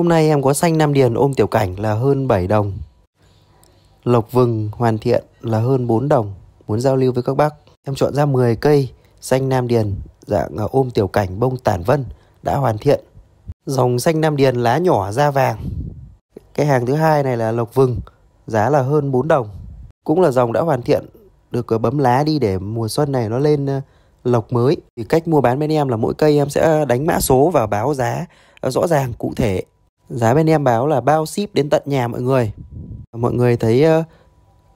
Hôm nay em có xanh Nam Điền ôm tiểu cảnh là hơn 7 đồng. Lộc vừng hoàn thiện là hơn 4 đồng. Muốn giao lưu với các bác, em chọn ra 10 cây xanh Nam Điền dạng ôm tiểu cảnh bông tản vân đã hoàn thiện. Dòng xanh Nam Điền lá nhỏ da vàng. Cái hàng thứ hai này là lộc vừng, giá là hơn 4 đồng. Cũng là dòng đã hoàn thiện, được bấm lá đi để mùa xuân này nó lên ờ, lộc mới. Thì cách mua bán bên em là mỗi cây em sẽ đánh mã số và báo giá rõ ràng cụ thể giá bên em báo là bao ship đến tận nhà mọi người mọi người thấy ờ,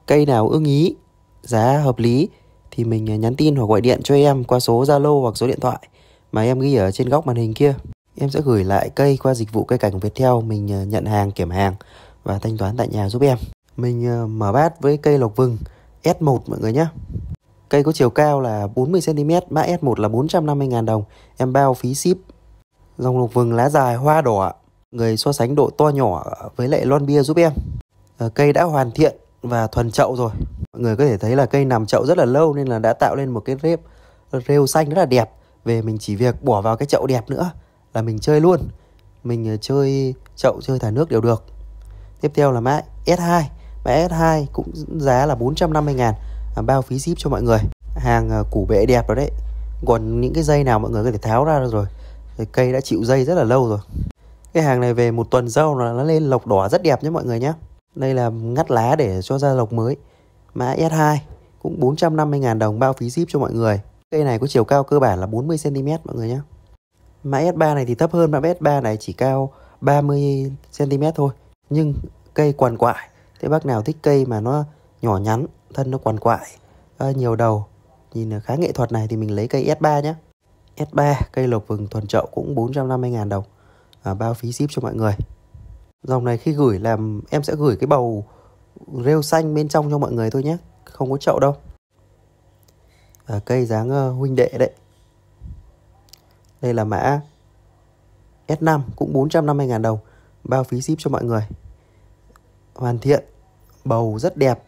cây nào ưng ý giá hợp lý thì mình ờ, nhắn tin hoặc gọi điện cho em qua số Zalo hoặc số điện thoại mà em ghi ở trên góc màn hình kia. Em sẽ gửi lại cây qua dịch vụ cây cảnh Viettel mình ờ, nhận hàng, kiểm hàng và thanh toán tại nhà giúp em. Mình mở bát với cây lộc vừng S1 mọi người nhé. Cây có chiều cao là 40cm, mã S1 là 450.000 đồng. Em bao phí ship. Dòng lộc vừng lá dài hoa đỏ Người so sánh độ to nhỏ với lại lon bia giúp em. Ờ, cây đã hoàn thiện và thuần chậu rồi. Mọi người có thể thấy là cây nằm chậu rất là lâu nên là đã tạo lên một cái rêu, rêu xanh rất là đẹp. Về mình chỉ việc bỏ vào cái chậu đẹp nữa là mình chơi luôn. Mình ờ, chơi chậu chơi thả nước đều được. Tiếp theo là mã S2. Mã S2 cũng giá là 450 ngàn à, bao phí ship cho mọi người. Hàng ờ, củ bệ đẹp rồi đấy. Còn những cái dây nào mọi người có thể tháo ra rồi. Cây đã chịu dây rất là lâu rồi cái hàng này về một tuần sau là nó lên lộc đỏ rất đẹp nhé mọi người nhé đây là ngắt lá để cho ra lộc mới mã S2 cũng 450.000 đồng bao phí ship cho mọi người cây này có chiều cao cơ bản là 40cm mọi người nhé mã S3 này thì thấp hơn mã S3 này chỉ cao 30cm thôi nhưng cây quằn quại thế bác nào thích cây mà nó nhỏ nhắn thân nó quằn quại nhiều đầu nhìn khá nghệ thuật này thì mình lấy cây S3 nhé S3 cây lộc vừng thuần chậu cũng 450.000 đồng À, bao phí ship cho mọi người dòng này khi gửi làm em sẽ gửi cái bầu rêu xanh bên trong cho mọi người thôi nhé không có chậu đâu à, cây dáng uh, huynh đệ đấy đây là mã S5 cũng 450 ngàn đồng bao phí ship cho mọi người hoàn thiện bầu rất đẹp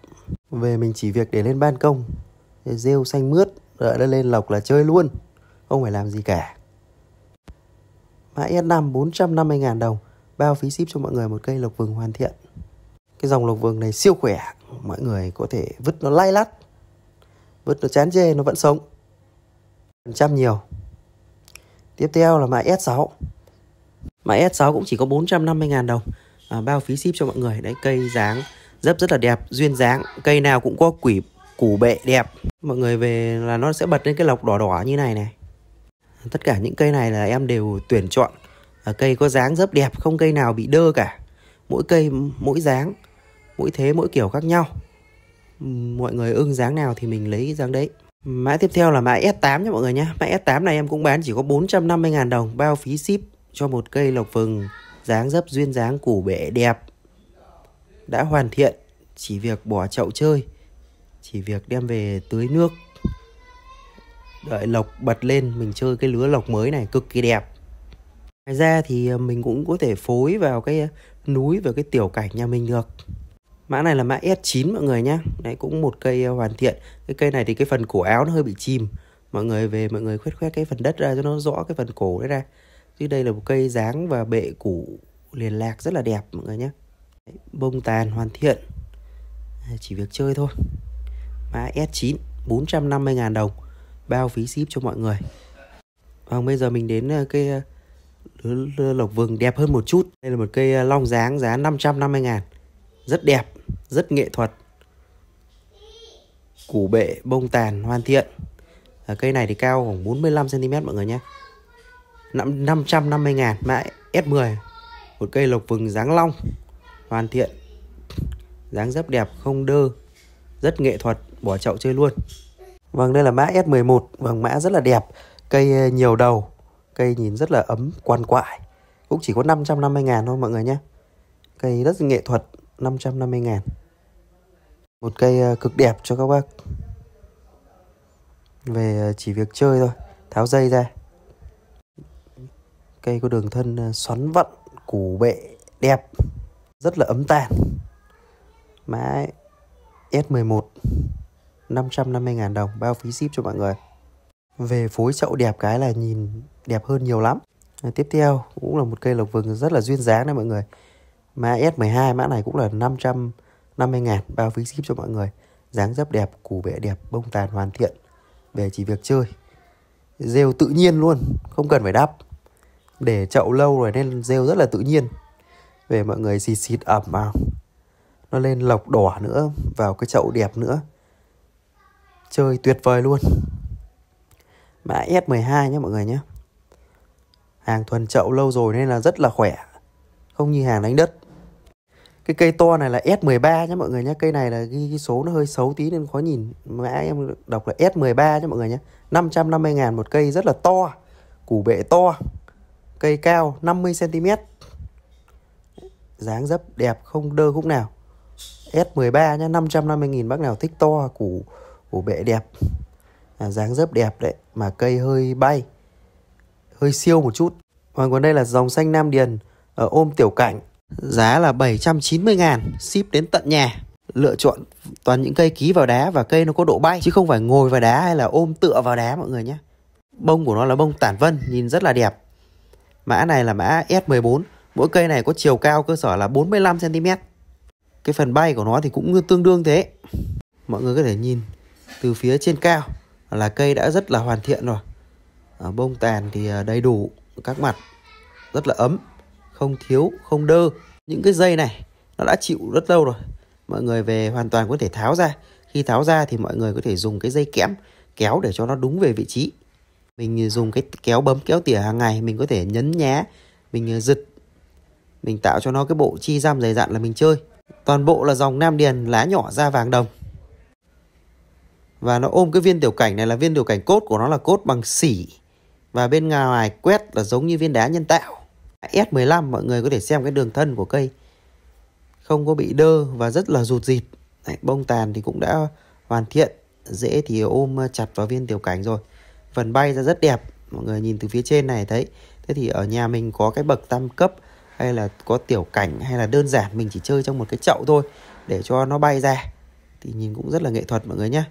về mình chỉ việc để lên ban công rêu xanh mướt đợi nó lên lọc là chơi luôn không phải làm gì cả Mã S5 450.000 đồng, bao phí ship cho mọi người một cây lộc vừng hoàn thiện. Cái dòng lộc vừng này siêu khỏe, mọi người có thể vứt nó lay lắt, vứt nó chán chê nó vẫn sống. Phần trăm nhiều. Tiếp theo là mã S6. Mã S6 cũng chỉ có 450.000 đồng, à, bao phí ship cho mọi người. Đấy, cây dáng rất rất là đẹp, duyên dáng, cây nào cũng có quỷ củ bệ đẹp. Mọi người về là nó sẽ bật lên cái lộc đỏ đỏ như này này tất cả những cây này là em đều tuyển chọn à, cây có dáng rất đẹp không cây nào bị đơ cả mỗi cây mỗi dáng mỗi thế mỗi kiểu khác nhau mọi người ưng dáng nào thì mình lấy dáng đấy mã tiếp theo là mã S8 nha mọi người nhé mã S8 này em cũng bán chỉ có 450.000 đồng bao phí ship cho một cây lộc vừng dáng dấp duyên dáng củ bệ đẹp đã hoàn thiện chỉ việc bỏ chậu chơi chỉ việc đem về tưới nước đợi lộc bật lên mình chơi cái lứa lộc mới này cực kỳ đẹp ngoài ra thì à, mình cũng có thể phối vào cái à, núi và cái tiểu cảnh nhà mình được mã này là mã S9 mọi người nhé đấy cũng một cây à, hoàn thiện cái cây này thì cái phần cổ áo nó hơi bị chìm mọi người về mọi người khuyết khoét cái phần đất ra cho nó rõ cái phần cổ đấy ra chứ đây là một cây dáng và bệ củ liền lạc rất là đẹp mọi người nhé đấy, bông tàn hoàn thiện chỉ việc chơi thôi mã S9 450.000 đồng bao phí ship cho mọi người vâng bây giờ mình đến ờ, cây ờ, lộc vừng đẹp hơn một chút đây là một cây ờ, long dáng giá 550 ngàn rất đẹp rất nghệ thuật củ bệ bông tàn hoàn thiện à, cây này thì cao khoảng 45 cm mọi người nhé 550 ngàn mã S10 một cây lộc vừng dáng long hoàn thiện dáng dấp đẹp không đơ rất nghệ thuật bỏ chậu chơi luôn Vâng, đây là mã S11, vâng mã rất là đẹp, cây ờ, nhiều đầu, cây nhìn rất là ấm quan quại. Cũng chỉ có 550 ngàn thôi mọi người nhé. Cây rất nghệ thuật, 550 ngàn. Một cây ờ, cực đẹp cho các bác. Về ờ, chỉ việc chơi thôi, tháo dây ra. Cây có đường thân xoắn vặn, củ bệ đẹp, rất là ấm tàn. Mã S11 550.000 đồng bao phí ship cho mọi người về phối chậu đẹp cái là nhìn đẹp hơn nhiều lắm à, tiếp theo cũng là một cây lộc vừng rất là duyên dáng đấy mọi người mã S12 mã này cũng là 550 ngàn bao phí ship cho mọi người dáng dấp đẹp củ bệ đẹp bông tàn hoàn thiện về chỉ việc chơi rêu tự nhiên luôn không cần phải đắp để chậu lâu rồi nên rêu rất là tự nhiên về mọi người xịt xịt ẩm vào nó lên lọc đỏ nữa vào cái chậu đẹp nữa Chơi tuyệt vời luôn Mã S12 nhé mọi người nhé Hàng thuần chậu lâu rồi nên là rất là khỏe Không như hàng đánh đất Cái cây to này là S13 nhé mọi người nhé Cây này là ghi cái số nó hơi xấu tí nên khó nhìn Mã em đọc là S13 nhé mọi người nhé 550 ngàn một cây rất là to Củ bệ to Cây cao 50cm Dáng dấp đẹp không đơ khúc nào S13 nhá 550 nghìn bác nào thích to Củ ủ bệ đẹp à, dáng dấp đẹp đấy mà cây hơi bay hơi siêu một chút và còn đây là dòng xanh Nam Điền ở ôm tiểu cảnh giá là 790 ngàn ship đến tận nhà lựa chọn toàn những cây ký vào đá và cây nó có độ bay chứ không phải ngồi vào đá hay là ôm tựa vào đá mọi người nhé bông của nó là bông tản vân nhìn rất là đẹp mã này là mã S14 mỗi cây này có chiều cao cơ sở là 45 cm cái phần bay của nó thì cũng tương đương thế mọi người có thể nhìn từ phía trên cao là cây đã rất là hoàn thiện rồi bông tàn thì à, đầy đủ các mặt rất là ấm không thiếu không đơ những cái dây này nó đã chịu rất lâu rồi mọi người về hoàn toàn có thể tháo ra khi tháo ra thì mọi người có thể dùng cái dây kẽm kéo để cho nó đúng về vị trí mình à, dùng cái kéo bấm kéo tỉa hàng ngày mình có thể nhấn nhá mình à, giật mình tạo cho nó cái bộ chi răm dày dặn là mình chơi toàn bộ là dòng nam điền lá nhỏ da vàng đồng và nó ôm cái viên tiểu cảnh này là viên tiểu cảnh cốt của nó là cốt bằng xỉ và bên ngoài quét là giống như viên đá nhân tạo S15 mọi người có thể xem cái đường thân của cây không có bị đơ và rất là rụt dịt Đấy, bông tàn thì cũng đã hoàn thiện dễ thì ôm ờ, chặt vào viên tiểu cảnh rồi phần bay ra rất đẹp mọi người nhìn từ phía trên này thấy thế thì ở nhà mình có cái bậc tam cấp hay là có tiểu cảnh hay là đơn giản mình chỉ chơi trong một cái chậu thôi để cho nó bay ra thì nhìn cũng rất là nghệ thuật mọi người nhé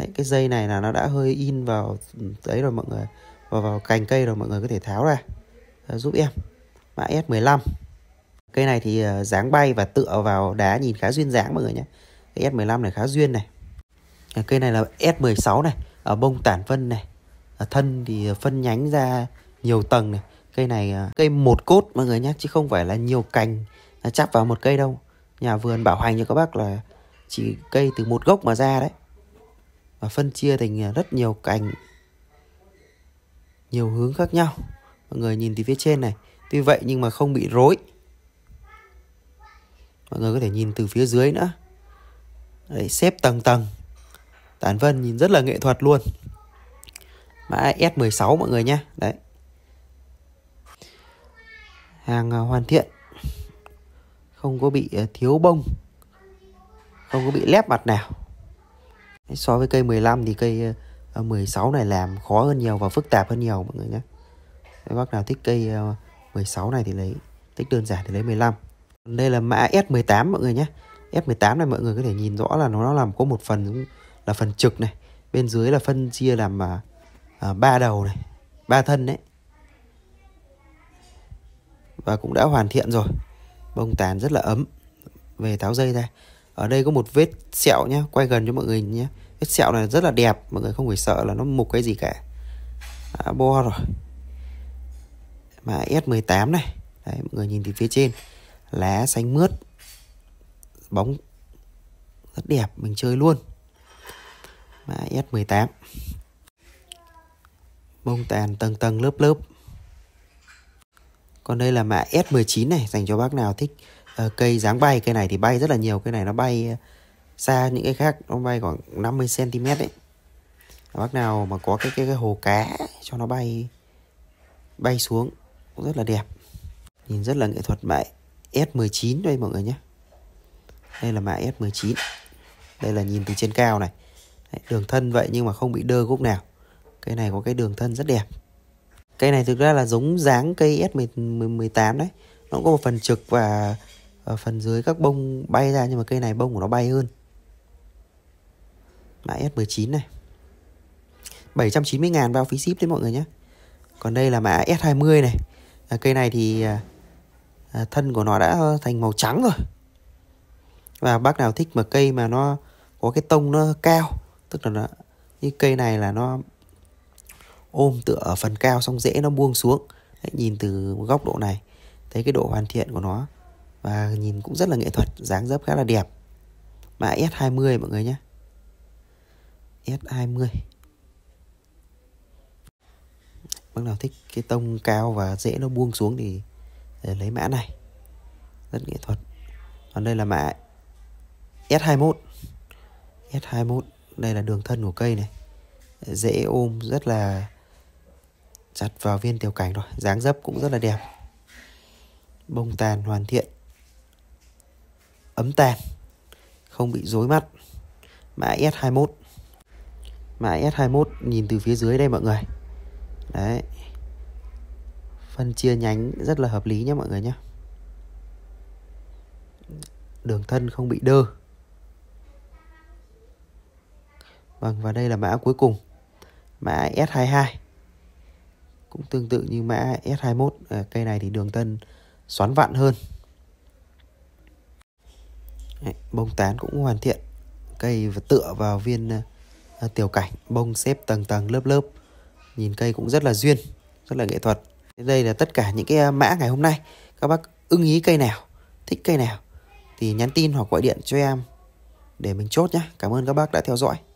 Đấy, cái dây này là nó đã hơi in vào đấy rồi mọi người vào vào cành cây rồi mọi người có thể tháo ra à, giúp em mã S15 cây này thì ờ, dáng bay và tựa vào đá nhìn khá duyên dáng mọi người nhé cái S15 này khá duyên này à, cây này là S16 này ở bông tản phân này ở thân thì ờ, phân nhánh ra nhiều tầng này cây này uh, cây một cốt mọi người nhé chứ không phải là nhiều cành chắp vào một cây đâu nhà vườn bảo hành cho các bác là chỉ cây từ một gốc mà ra đấy và phân chia thành à, rất nhiều cành nhiều hướng khác nhau mọi người nhìn từ phía trên này tuy vậy nhưng mà không bị rối mọi người có thể nhìn từ phía dưới nữa Đấy, xếp tầng tầng tản vân nhìn rất là nghệ thuật luôn mã S16 mọi người nhé đấy hàng à, hoàn thiện không có bị à, thiếu bông không có bị lép mặt nào so với cây 15 thì cây 16 ờ, ờ, này làm khó hơn nhiều và phức tạp hơn nhiều mọi người nhé các bác nào thích cây 16 ờ, này thì lấy thích đơn giản thì lấy 15 đây là mã S18 mọi người nhé S18 này mọi người có thể nhìn rõ là nó làm có một phần là phần trực này bên dưới là phân chia làm ba à, đầu này ba thân đấy và cũng đã hoàn thiện rồi bông tàn rất là ấm về tháo dây ra ở đây có một vết sẹo nhé quay gần cho mọi người nhé vết sẹo này rất là đẹp mọi người không phải sợ là nó mục cái gì cả đã à, bo rồi mà S18 này đấy mọi người nhìn thì phía trên lá xanh mướt bóng rất đẹp mình chơi luôn mã S18 bông tàn tầng tầng lớp lớp còn đây là mã S19 này dành cho bác nào thích uh, cây dáng bay cây này thì bay rất là nhiều cây này nó bay uh, xa những cái khác nó bay khoảng 50 cm đấy bác nào mà có cái, cái cái hồ cá cho nó bay bay xuống cũng rất là đẹp nhìn rất là nghệ thuật mã S19 đây mọi người nhé đây là mã S19 đây là nhìn từ trên cao này đấy, đường thân vậy nhưng mà không bị đơ gốc nào cây này có cái đường thân rất đẹp cây này thực ra là giống dáng cây S18 đấy nó có một phần trực và ở ờ, phần dưới các bông bay ra nhưng mà cây này bông của nó bay hơn mã S19 này 790 ngàn bao phí ship đấy mọi người nhé còn đây là mã S20 này à, cây này thì à, à, thân của nó đã thành màu trắng rồi và bác nào thích mà cây mà nó có cái tông nó cao tức là nó, như cây này là nó ôm tựa ở phần cao xong dễ nó buông xuống Đấy, nhìn từ góc độ này thấy cái độ hoàn thiện của nó và nhìn cũng rất là nghệ thuật dáng dấp khá là đẹp mã S20 mọi người nhé S20 bác nào thích cái tông cao và dễ nó buông xuống thì lấy mã này rất nghệ thuật còn đây là mã S21 S21 đây là đường thân của cây này dễ ôm rất là chặt vào viên tiểu cảnh rồi dáng dấp cũng rất là đẹp bông tàn hoàn thiện ấm tàn không bị rối mắt mã S21 mã S21 nhìn từ phía dưới đây mọi người đấy phân chia nhánh rất là hợp lý nhé mọi người nhé đường thân không bị đơ vâng và đây là mã cuối cùng mã S22 cũng tương tự như mã S21 à, cây này thì đường thân xoắn vặn hơn Đấy, bông tán cũng hoàn thiện cây và tựa vào viên à, À, tiểu cảnh bông xếp tầng tầng lớp lớp nhìn cây cũng rất là duyên rất là nghệ thuật đây là tất cả những cái à, mã ngày hôm nay các bác ưng ý cây nào thích cây nào thì nhắn tin hoặc gọi điện cho em để mình chốt nhé cảm ơn các bác đã theo dõi